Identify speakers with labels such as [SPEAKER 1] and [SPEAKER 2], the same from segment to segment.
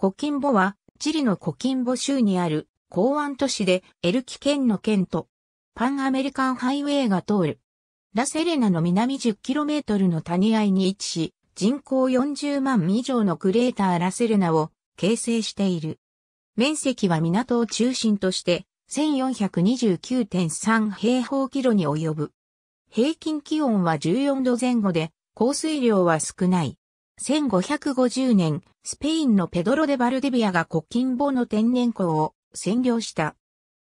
[SPEAKER 1] コキンボは、チリのコキンボ州にある港湾都市でエルキ県の県と、パンアメリカンハイウェイが通る。ラセレナの南 10km の谷合に位置し、人口40万以上のクレーターラセレナを形成している。面積は港を中心として1429.3平方キロに及ぶ。平均気温は14度前後で、降水量は少ない。1550年、スペインのペドロ・デ・バルデビアが古今坊の天然港を占領した。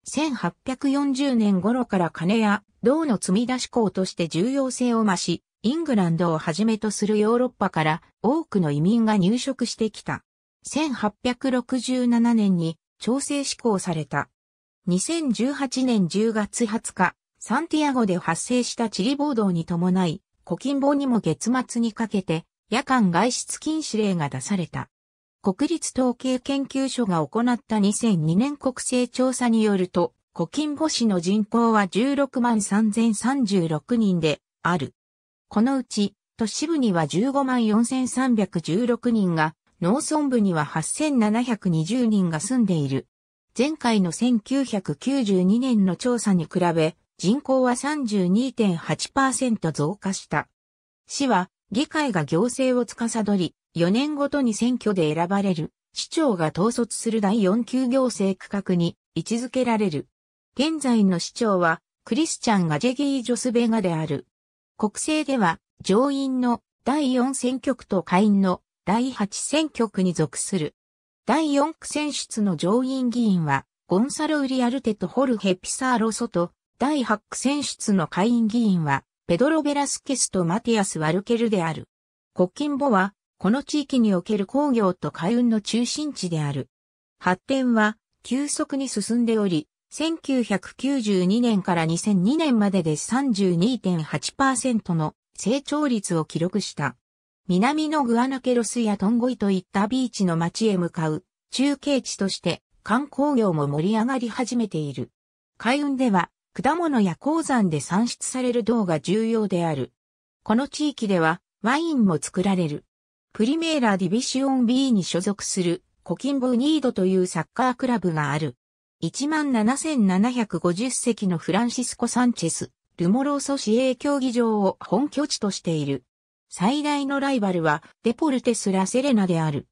[SPEAKER 1] 1840年頃から金や銅の積み出し港として重要性を増し、イングランドをはじめとするヨーロッパから多くの移民が入植してきた。1867年に調整施行された。2018年10月20日、サンティアゴで発生したチリ暴動に伴い、古今坊にも月末にかけて夜間外出禁止令が出された。国立統計研究所が行った2002年国勢調査によると、古今母市の人口は16万3036人である。このうち、都市部には15万4316人が、農村部には8720人が住んでいる。前回の1992年の調査に比べ、人口は32.8%増加した。市は議会が行政を司り、4年ごとに選挙で選ばれる、市長が統率する第4級行政区画に位置づけられる。現在の市長は、クリスチャン・ガジェギー・ジョスベガである。国政では、上院の第4選挙区と下院の第8選挙区に属する。第4区選出の上院議員は、ゴンサロ・ウリアルテとホルヘ・ピサーロ・ソと、第8区選出の下院議員は、ペドロ・ベラスケスとマティアス・ワルケルである。コッキンボは、この地域における工業と海運の中心地である。発展は、急速に進んでおり、1992年から2002年までで32.8%の成長率を記録した。南のグアナケロスやトンゴイといったビーチの町へ向かう中継地として観光業も盛り上がり始めている。海運では果物や鉱山で産出される銅が重要である。この地域ではワインも作られる。プリメーラ・ディビシオン B に所属するコキンボ・ニードというサッカークラブがある。17,750席のフランシスコ・サンチェス、ルモローソ市営競技場を本拠地としている。最大のライバルはデポルテス・ラ・セレナである。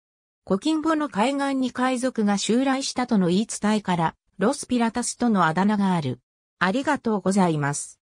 [SPEAKER 1] コキンボの海岸に海賊が襲来したとの言い伝えから、ロス・ピラタスとのあだ名がある。ありがとうございます。